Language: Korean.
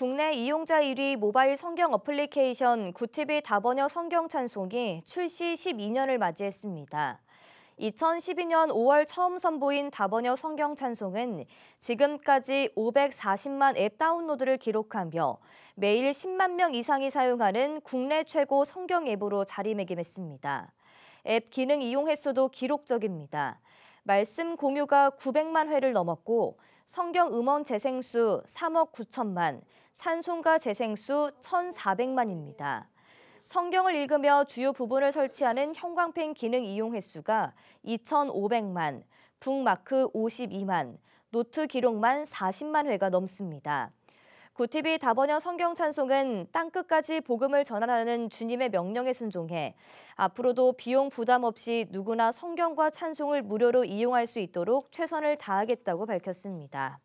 국내 이용자 1위 모바일 성경 어플리케이션 구티비 다번여 성경 찬송이 출시 12년을 맞이했습니다. 2012년 5월 처음 선보인 다번역 성경 찬송은 지금까지 540만 앱 다운로드를 기록하며 매일 10만 명 이상이 사용하는 국내 최고 성경 앱으로 자리매김했습니다. 앱 기능 이용 횟수도 기록적입니다. 말씀 공유가 900만 회를 넘었고 성경 음원 재생수 3억 9천만, 찬송가 재생수 1,400만입니다. 성경을 읽으며 주요 부분을 설치하는 형광펜 기능 이용 횟수가 2,500만, 북마크 52만, 노트 기록만 40만 회가 넘습니다. 구TV 다번영 성경 찬송은 땅끝까지 복음을 전하라는 주님의 명령에 순종해 앞으로도 비용 부담 없이 누구나 성경과 찬송을 무료로 이용할 수 있도록 최선을 다하겠다고 밝혔습니다.